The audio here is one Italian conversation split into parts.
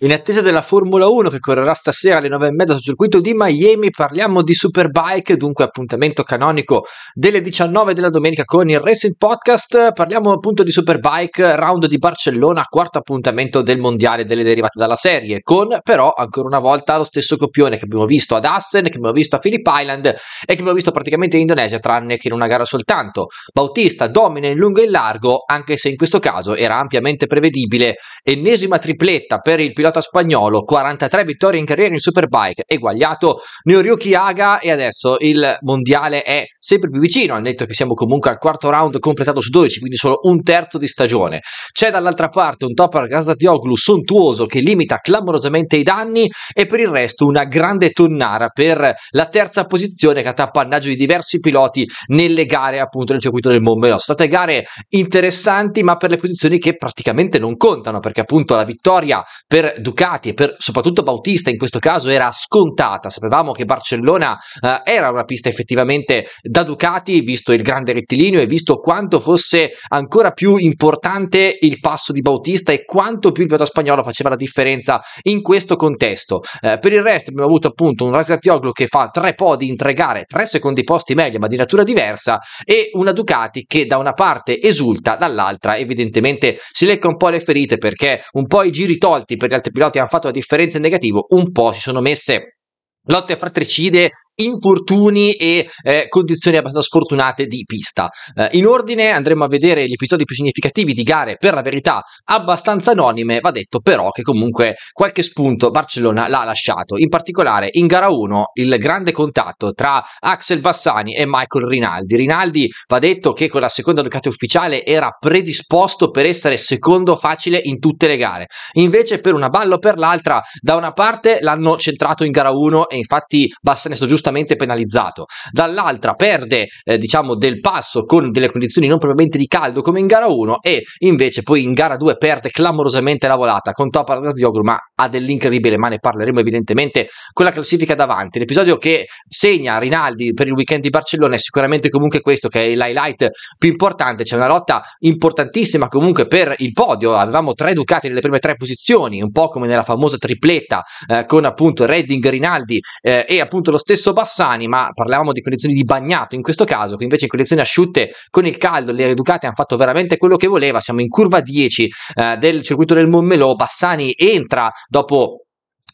In attesa della Formula 1 che correrà stasera alle 9 e mezza sul circuito di Miami, parliamo di Superbike, dunque appuntamento canonico delle 19 della domenica con il Racing Podcast. Parliamo appunto di Superbike, round di Barcellona, quarto appuntamento del mondiale delle derivate dalla serie, con però ancora una volta lo stesso copione che abbiamo visto ad Assen, che abbiamo visto a Phillip Island e che abbiamo visto praticamente in Indonesia, tranne che in una gara soltanto. Bautista domina in lungo e in largo, anche se in questo caso era ampiamente prevedibile. Ennesima tripletta per il pilota pilota spagnolo, 43 vittorie in carriera in Superbike, eguagliato Noriyuki Aga e adesso il mondiale è sempre più vicino, al netto che siamo comunque al quarto round completato su 12, quindi solo un terzo di stagione. C'è dall'altra parte un topper Gazzatioglu sontuoso che limita clamorosamente i danni e per il resto una grande tonnara per la terza posizione che ha tappannaggio di diversi piloti nelle gare appunto nel circuito del Montmelò. state gare interessanti ma per le posizioni che praticamente non contano perché appunto la vittoria per Ducati e per soprattutto Bautista in questo caso era scontata. Sapevamo che Barcellona eh, era una pista effettivamente da Ducati, visto il grande rettilineo e visto quanto fosse ancora più importante il passo di Bautista e quanto più il pilota spagnolo faceva la differenza in questo contesto. Eh, per il resto abbiamo avuto appunto un Razzatioglu che fa tre podi in tre gare, tre secondi posti meglio ma di natura diversa e una Ducati che da una parte esulta, dall'altra evidentemente si lecca un po' le ferite perché un po' i giri tolti per gli altri altri piloti hanno fatto la differenza in negativo, un po' si sono messe lotte fratricide infortuni e eh, condizioni abbastanza sfortunate di pista. Eh, in ordine andremo a vedere gli episodi più significativi di gare, per la verità abbastanza anonime, va detto però che comunque qualche spunto Barcellona l'ha lasciato, in particolare in gara 1 il grande contatto tra Axel Vassani e Michael Rinaldi. Rinaldi va detto che con la seconda Ducati ufficiale era predisposto per essere secondo facile in tutte le gare, invece per una balla o per l'altra da una parte l'hanno centrato in gara 1 e infatti Bassani è stato giusto giustamente penalizzato, dall'altra perde eh, diciamo del passo con delle condizioni non propriamente di caldo come in gara 1 e invece poi in gara 2 perde clamorosamente la volata con Topar Gazioglu ma ha dell'incredibile, ma ne parleremo evidentemente con la classifica davanti. L'episodio che segna Rinaldi per il weekend di Barcellona è sicuramente comunque questo che è l'highlight più importante, c'è una lotta importantissima comunque per il podio, avevamo tre Ducati nelle prime tre posizioni, un po' come nella famosa tripletta eh, con appunto Redding, Rinaldi eh, e appunto lo stesso Bassani, ma parlavamo di condizioni di bagnato in questo caso, che invece in condizioni asciutte con il caldo, le Reducate hanno fatto veramente quello che voleva, siamo in curva 10 eh, del circuito del Montmelò, Bassani entra dopo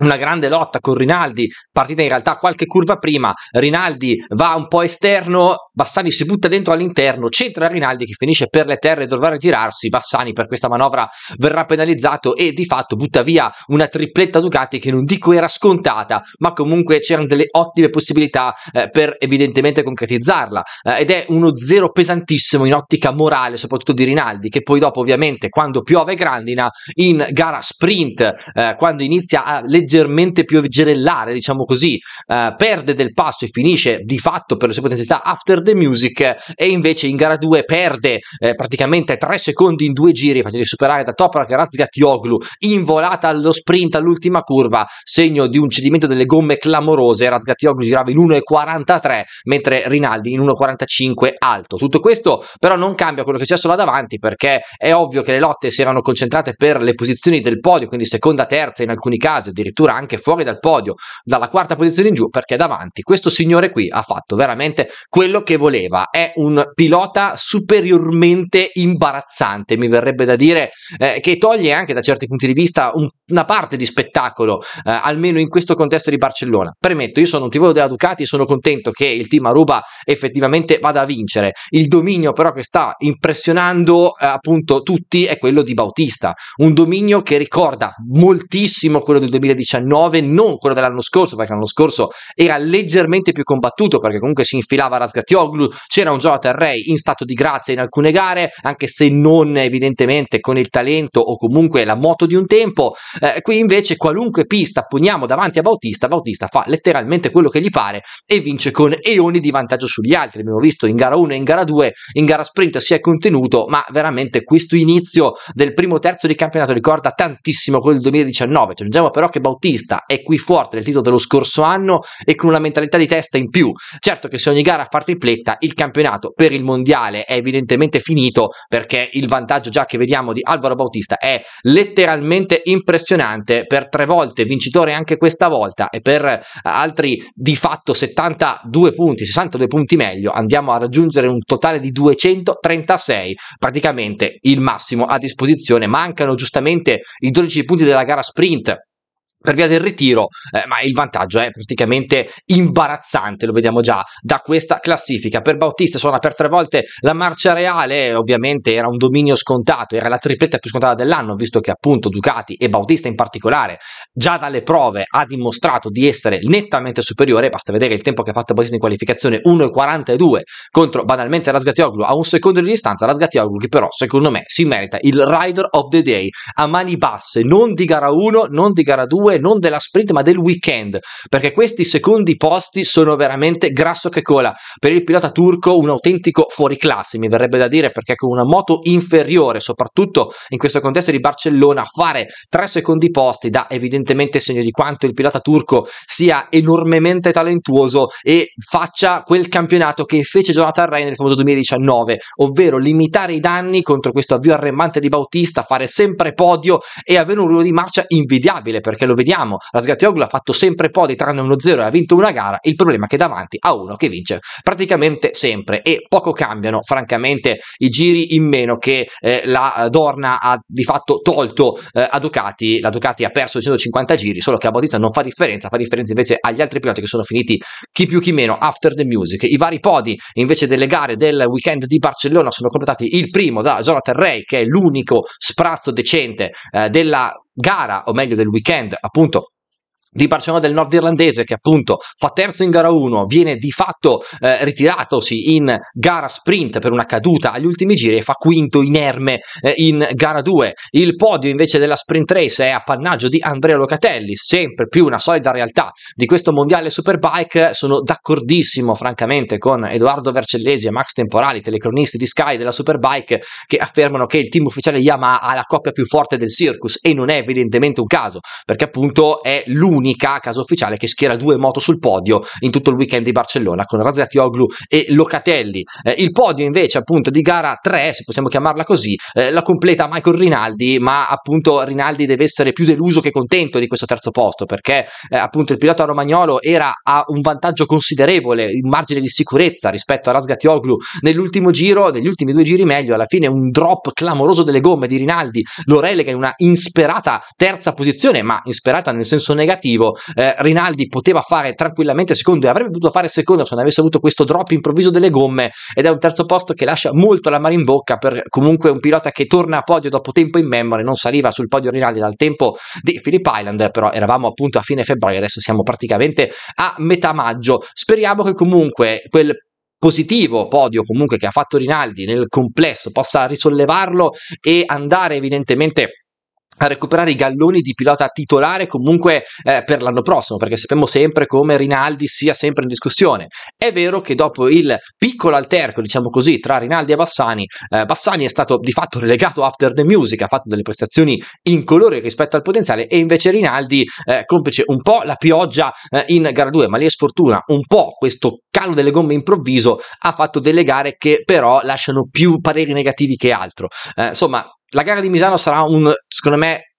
una grande lotta con Rinaldi, partita in realtà qualche curva prima, Rinaldi va un po' esterno, Bassani si butta dentro all'interno, centra Rinaldi che finisce per le terre e dovrà ritirarsi, Bassani per questa manovra verrà penalizzato e di fatto butta via una tripletta Ducati che non dico era scontata, ma comunque c'erano delle ottime possibilità eh, per evidentemente concretizzarla eh, ed è uno zero pesantissimo in ottica morale soprattutto di Rinaldi che poi dopo ovviamente quando piove grandina in gara sprint eh, quando inizia a leggere leggermente più girellare, diciamo così, eh, perde del passo e finisce di fatto per le sue potenzialità after the music e invece in gara 2 perde eh, praticamente 3 secondi in due giri facendo superare da Toprak Razgatoglu in volata allo sprint all'ultima curva, segno di un cedimento delle gomme clamorose, Razgatoglu girava in 1.43 mentre Rinaldi in 1.45 alto. Tutto questo però non cambia quello che c'è solo davanti perché è ovvio che le lotte si erano concentrate per le posizioni del podio, quindi seconda, terza in alcuni casi addirittura addirittura anche fuori dal podio, dalla quarta posizione in giù, perché davanti questo signore qui ha fatto veramente quello che voleva. È un pilota superiormente imbarazzante, mi verrebbe da dire, eh, che toglie anche da certi punti di vista un, una parte di spettacolo, eh, almeno in questo contesto di Barcellona. Premetto, io sono un tifoso della Ducati e sono contento che il team Aruba effettivamente vada a vincere. Il dominio però che sta impressionando eh, appunto tutti è quello di Bautista, un dominio che ricorda moltissimo quello del 2019 2019, non quello dell'anno scorso, perché l'anno scorso era leggermente più combattuto perché comunque si infilava Razgatioglu, c'era un Jonathan Ray in stato di grazia in alcune gare, anche se non evidentemente con il talento o comunque la moto di un tempo. Eh, qui invece qualunque pista poniamo davanti a Bautista, Bautista fa letteralmente quello che gli pare e vince con eoni di vantaggio sugli altri. Abbiamo visto in gara 1 e in gara 2, in gara sprint si è contenuto, ma veramente questo inizio del primo terzo di campionato ricorda tantissimo quello del 2019. Aggiungiamo però che Bautista Bautista è qui forte del titolo dello scorso anno e con una mentalità di testa in più. Certo che se ogni gara fa tripletta, il campionato per il mondiale è evidentemente finito perché il vantaggio già che vediamo di Alvaro Bautista è letteralmente impressionante per tre volte vincitore anche questa volta e per altri di fatto 72 punti, 62 punti meglio, andiamo a raggiungere un totale di 236, praticamente il massimo a disposizione. Mancano giustamente i 12 punti della gara sprint per via del ritiro, eh, ma il vantaggio è praticamente imbarazzante, lo vediamo già da questa classifica. Per Bautista suona per tre volte la marcia reale, ovviamente era un dominio scontato, era la tripletta più scontata dell'anno, visto che appunto Ducati e Bautista in particolare già dalle prove ha dimostrato di essere nettamente superiore, basta vedere il tempo che ha fatto Bautista in qualificazione 1.42 contro banalmente Rasgatioglu a un secondo di distanza, Rasgatioglu che però secondo me si merita il Rider of the Day a mani basse, non di gara 1, non di gara 2, 2, non della sprint, ma del weekend, perché questi secondi posti sono veramente grasso che cola. Per il pilota turco un autentico fuoriclasse, mi verrebbe da dire, perché con una moto inferiore, soprattutto in questo contesto di Barcellona, fare tre secondi posti dà evidentemente segno di quanto il pilota turco sia enormemente talentuoso e faccia quel campionato che fece Jonathan Ray nel famoso 2019, ovvero limitare i danni contro questo avvio arremmante di Bautista, fare sempre podio e avere un ruolo di marcia invidiabile, perché lo vediamo, la Sgattioglu ha fatto sempre podi tranne uno 0 e ha vinto una gara, il problema è che davanti a uno che vince praticamente sempre e poco cambiano francamente i giri in meno che eh, la Dorna ha di fatto tolto eh, a Ducati, la Ducati ha perso 150 giri, solo che a Bautista non fa differenza, fa differenza invece agli altri piloti che sono finiti chi più chi meno after the music, i vari podi invece delle gare del weekend di Barcellona sono completati il primo da Jonathan Ray che è l'unico sprazzo decente eh, della gara, o meglio del weekend, appunto di Barcellona del nord irlandese che appunto fa terzo in gara 1, viene di fatto eh, ritiratosi in gara sprint per una caduta agli ultimi giri e fa quinto inerme eh, in gara 2. Il podio invece della sprint race è appannaggio di Andrea Locatelli, sempre più una solida realtà di questo mondiale superbike. Sono d'accordissimo francamente con Edoardo Vercellesi e Max Temporali, telecronisti di Sky della superbike, che affermano che il team ufficiale Yamaha ha la coppia più forte del circus e non è evidentemente un caso perché appunto è l'unico l'unica casa ufficiale che schiera due moto sul podio in tutto il weekend di Barcellona con Razziatioglu e Locatelli. Eh, il podio invece appunto di gara 3, se possiamo chiamarla così, eh, la completa Michael Rinaldi, ma appunto Rinaldi deve essere più deluso che contento di questo terzo posto perché eh, appunto il pilota romagnolo era a un vantaggio considerevole, in margine di sicurezza rispetto a Razziatioglu nell'ultimo giro, negli ultimi due giri meglio, alla fine un drop clamoroso delle gomme di Rinaldi lo relega in una insperata terza posizione, ma insperata nel senso negativo offensivo. Eh, Rinaldi poteva fare tranquillamente secondo e avrebbe potuto fare secondo se non avesse avuto questo drop improvviso delle gomme ed è un terzo posto che lascia molto la mano in bocca per comunque un pilota che torna a podio dopo tempo in memoria, non saliva sul podio Rinaldi dal tempo di Philip Island, però eravamo appunto a fine febbraio, adesso siamo praticamente a metà maggio. Speriamo che comunque quel positivo podio comunque che ha fatto Rinaldi nel complesso possa risollevarlo e andare evidentemente a recuperare i galloni di pilota titolare comunque eh, per l'anno prossimo, perché sappiamo sempre come Rinaldi sia sempre in discussione. È vero che dopo il piccolo alterco, diciamo così, tra Rinaldi e Bassani, eh, Bassani è stato di fatto relegato after the music, ha fatto delle prestazioni incolori rispetto al potenziale e invece Rinaldi eh, complice un po' la pioggia eh, in gara 2, ma lì è sfortuna, un po' questo calo delle gomme improvviso ha fatto delle gare che però lasciano più pareri negativi che altro. Eh, insomma, la gara di Misano sarà un, secondo me,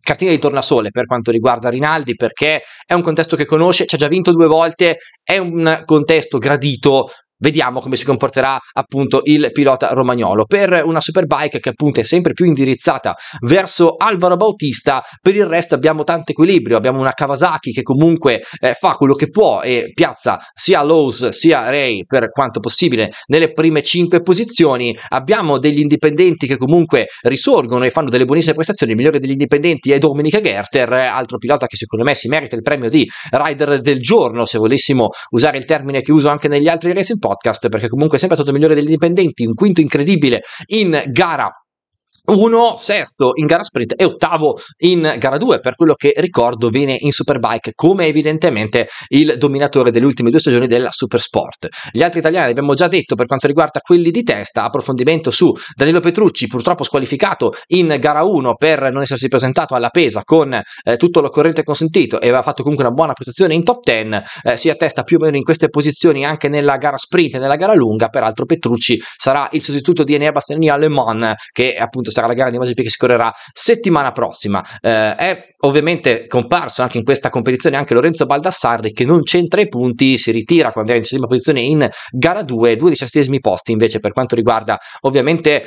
cartina di tornasole per quanto riguarda Rinaldi perché è un contesto che conosce, ci ha già vinto due volte, è un contesto gradito vediamo come si comporterà appunto il pilota romagnolo. Per una superbike che appunto è sempre più indirizzata verso Alvaro Bautista, per il resto abbiamo tanto equilibrio, abbiamo una Kawasaki che comunque eh, fa quello che può e piazza sia Lowe's sia Ray per quanto possibile nelle prime 5 posizioni, abbiamo degli indipendenti che comunque risorgono e fanno delle buonissime prestazioni, il migliore degli indipendenti è Domenica Gerter, altro pilota che secondo me si merita il premio di rider del giorno, se volessimo usare il termine che uso anche negli altri racing podcast podcast perché comunque è sempre stato il migliore degli indipendenti, un quinto incredibile in gara uno sesto in gara sprint e ottavo in gara 2, per quello che ricordo viene in Superbike come evidentemente il dominatore delle ultime due stagioni della Supersport. Gli altri italiani abbiamo già detto per quanto riguarda quelli di testa, approfondimento su Danilo Petrucci, purtroppo squalificato in gara 1 per non essersi presentato alla pesa con eh, tutto l'occorrente consentito e aveva fatto comunque una buona prestazione in top 10, eh, si attesta più o meno in queste posizioni anche nella gara sprint e nella gara lunga, peraltro Petrucci sarà il sostituto di Enea Bastianini a Le Mans che appunto sarà sarà la gara di MotoGP che si correrà settimana prossima. Eh, è ovviamente comparso anche in questa competizione anche Lorenzo Baldassarri che non c'entra i punti, si ritira quando era in decima posizione in gara 2, due diciassettesimi posti invece per quanto riguarda ovviamente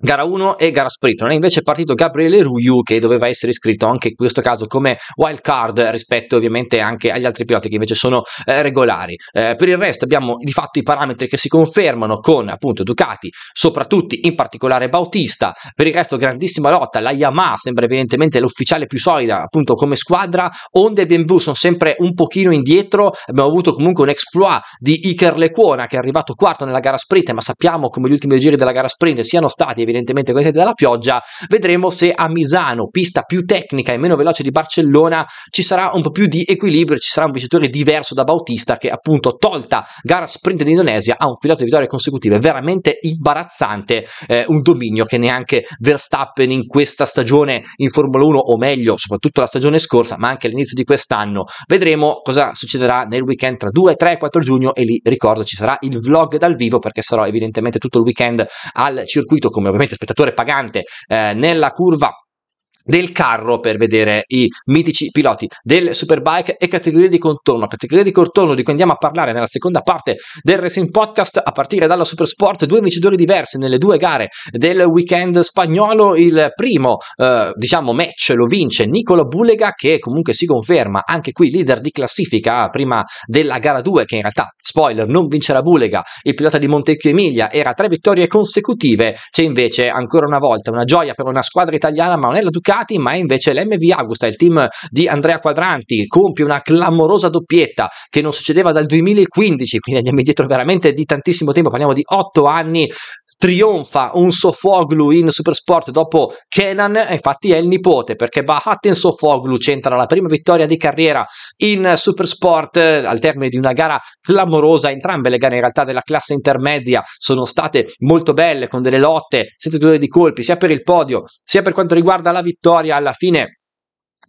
gara 1 e gara sprint. Non è invece partito Gabriele Ruiu che doveva essere iscritto anche in questo caso come wild card rispetto ovviamente anche agli altri piloti che invece sono eh, regolari. Eh, per il resto abbiamo di fatto i parametri che si confermano con appunto Ducati, soprattutto in particolare Bautista. Per il resto grandissima lotta, la Yamaha sembra evidentemente l'ufficiale più solida appunto come squadra, Onde e BMW sono sempre un pochino indietro, abbiamo avuto comunque un exploit di Iker Lecuona che è arrivato quarto nella gara sprint, ma sappiamo come gli ultimi giri della gara sprint siano stati evidentemente collegate dalla pioggia, vedremo se a Misano, pista più tecnica e meno veloce di Barcellona, ci sarà un po' più di equilibrio, ci sarà un vincitore diverso da Bautista che appunto tolta gara sprint d'Indonesia ha un filato di vittorie consecutive veramente imbarazzante, eh, un dominio che neanche Verstappen in questa stagione in Formula 1 o meglio soprattutto la stagione scorsa ma anche all'inizio di quest'anno. Vedremo cosa succederà nel weekend tra 2, 3 e 4 giugno e lì ricordo ci sarà il vlog dal vivo perché sarò evidentemente tutto il weekend al circuito come ovviamente spettatore pagante eh, nella curva del carro per vedere i mitici piloti del Superbike e categorie di contorno. Categorie di contorno di cui andiamo a parlare nella seconda parte del Racing Podcast a partire dalla Supersport. Due vincitori diversi nelle due gare del weekend spagnolo. Il primo, eh, diciamo, match lo vince Nicola Bulega che comunque si conferma anche qui leader di classifica prima della gara 2 che in realtà, spoiler, non vincerà Bulega. Il pilota di Montecchio Emilia era tre vittorie consecutive. C'è invece ancora una volta una gioia per una squadra italiana, ma non è la Ducati giocati, ma invece l'MV Augusta, il team di Andrea Quadranti, compie una clamorosa doppietta che non succedeva dal 2015, quindi andiamo indietro veramente di tantissimo tempo, parliamo di 8 anni, trionfa un Sofoglu in Supersport dopo Kenan, infatti è il nipote perché Bahatten Sofoglu centra la prima vittoria di carriera in Supersport al termine di una gara clamorosa, entrambe le gare in realtà della classe intermedia sono state molto belle con delle lotte senza due di colpi sia per il podio sia per quanto riguarda la vittoria vittoria alla fine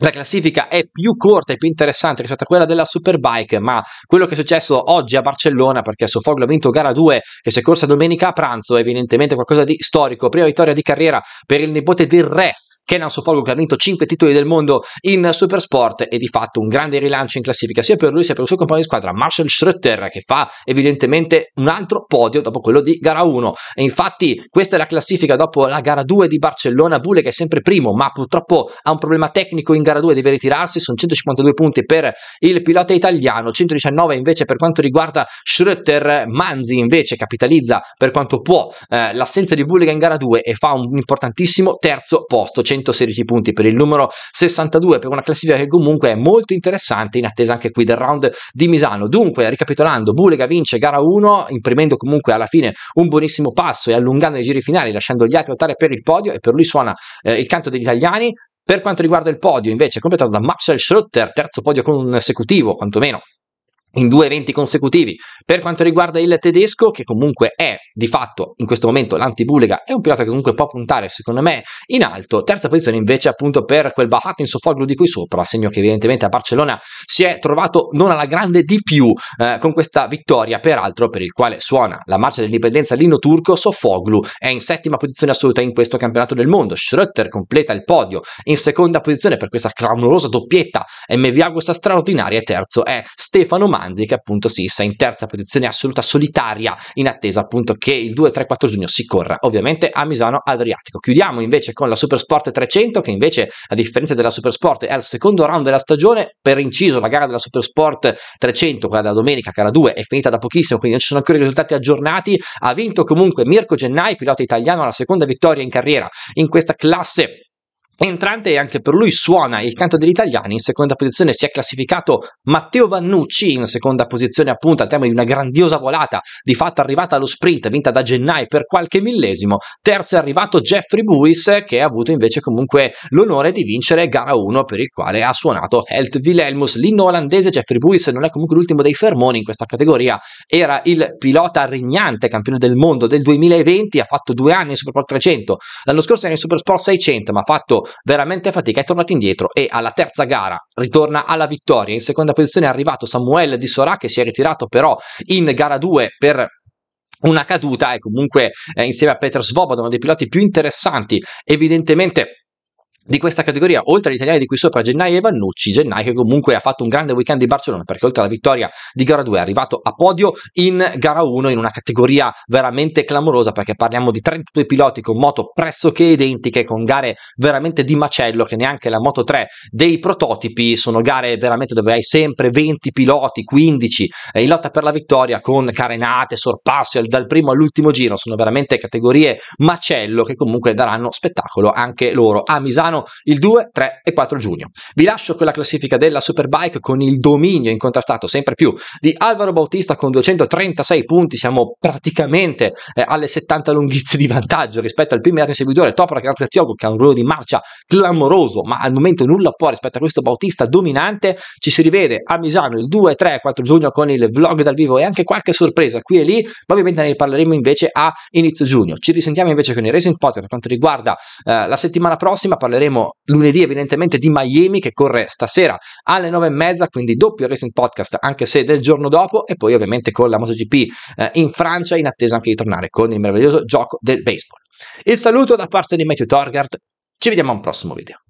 la classifica è più corta e più interessante rispetto a quella della Superbike, ma quello che è successo oggi a Barcellona, perché Sofoglio ha vinto gara 2, che si è corsa domenica a pranzo, è evidentemente qualcosa di storico, prima vittoria di carriera per il nipote del re Kenan Sofolgo che ha vinto 5 titoli del mondo in Supersport e di fatto un grande rilancio in classifica sia per lui sia per il suo compagno di squadra Marshall Schroeter che fa evidentemente un altro podio dopo quello di gara 1 e infatti questa è la classifica dopo la gara 2 di Barcellona Bule che è sempre primo ma purtroppo ha un problema tecnico in gara 2 deve ritirarsi sono 152 punti per il pilota italiano 119 invece per quanto riguarda Schroeter Manzi invece capitalizza per quanto può eh, l'assenza di Bulligan in gara 2 e fa un importantissimo terzo posto 116 punti per il numero 62 per una classifica che comunque è molto interessante in attesa anche qui del round di Misano. Dunque, ricapitolando, Bulega vince gara 1 imprimendo comunque alla fine un buonissimo passo e allungando i giri finali lasciando gli altri lottare per il podio e per lui suona eh, il canto degli italiani. Per quanto riguarda il podio, invece, completato da Maxwell Schroeter, terzo podio consecutivo, quantomeno in due eventi consecutivi. Per quanto riguarda il tedesco, che comunque è di fatto in questo momento l'antibulega, è un pilota che comunque può puntare, secondo me, in alto. Terza posizione invece appunto per quel Bahat in Sofoglu di qui sopra, segno che evidentemente a Barcellona si è trovato non alla grande di più eh, con questa vittoria, peraltro per il quale suona la marcia dell'indipendenza l'inno turco, Sofoglu è in settima posizione assoluta in questo campionato del mondo. Schröter completa il podio in seconda posizione per questa clamorosa doppietta MVA questa straordinaria e terzo è Stefano Mar romanzi che appunto si sa in terza posizione assoluta solitaria in attesa appunto che il 2-3-4 giugno si corra ovviamente a Misano Adriatico. Chiudiamo invece con la Supersport 300 che invece a differenza della Supersport è al secondo round della stagione, per inciso la gara della Supersport 300, quella della domenica, gara 2, è finita da pochissimo quindi non ci sono ancora i risultati aggiornati, ha vinto comunque Mirko Gennai, pilota italiano, alla seconda vittoria in carriera in questa classe entrante e anche per lui suona il canto degli italiani in seconda posizione si è classificato Matteo Vannucci in seconda posizione appunto al tema di una grandiosa volata di fatto arrivata allo sprint vinta da gennaio per qualche millesimo terzo è arrivato Jeffrey Buis che ha avuto invece comunque l'onore di vincere gara 1 per il quale ha suonato Helt Wilhelmus l'inno olandese Jeffrey Buis non è comunque l'ultimo dei fermoni in questa categoria era il pilota regnante campione del mondo del 2020 ha fatto due anni in Supersport 300 l'anno scorso era in Supersport 600 ma ha fatto veramente fatica, è tornato indietro e alla terza gara ritorna alla vittoria. In seconda posizione è arrivato Samuel Di Sorà che si è ritirato però in gara 2 per una caduta e comunque eh, insieme a Peter Svoboda uno dei piloti più interessanti evidentemente di questa categoria, oltre agli italiani di qui sopra, Gennai e Vannucci, Gennai che comunque ha fatto un grande weekend di Barcellona perché oltre alla vittoria di gara 2 è arrivato a podio in gara 1 in una categoria veramente clamorosa perché parliamo di 32 piloti con moto pressoché identiche, con gare veramente di macello che neanche la Moto 3 dei prototipi sono gare veramente dove hai sempre 20 piloti, 15 eh, in lotta per la vittoria con carenate, sorpassi dal primo all'ultimo giro, sono veramente categorie macello che comunque daranno spettacolo anche loro. A Misano Milano il 2, 3 e 4 giugno. Vi lascio con la classifica della Superbike con il dominio incontrastato sempre più di Alvaro Bautista con 236 punti, siamo praticamente eh, alle 70 lunghezze di vantaggio rispetto al primo inseguitore Topra Graziogo che ha un ruolo di marcia clamoroso, ma al momento nulla può rispetto a questo Bautista dominante. Ci si rivede a Misano il 2, 3 e 4 giugno con il vlog dal vivo e anche qualche sorpresa qui e lì, ma ovviamente ne parleremo invece a inizio giugno. Ci risentiamo invece con i Racing Pot per quanto riguarda eh, la settimana prossima, parleremo parleremo lunedì evidentemente di Miami che corre stasera alle 9 e mezza, quindi doppio Racing Podcast anche se del giorno dopo e poi ovviamente con la MotoGP eh, in Francia in attesa anche di tornare con il meraviglioso gioco del baseball. Il saluto da parte di Matthew Torgard, ci vediamo a un prossimo video.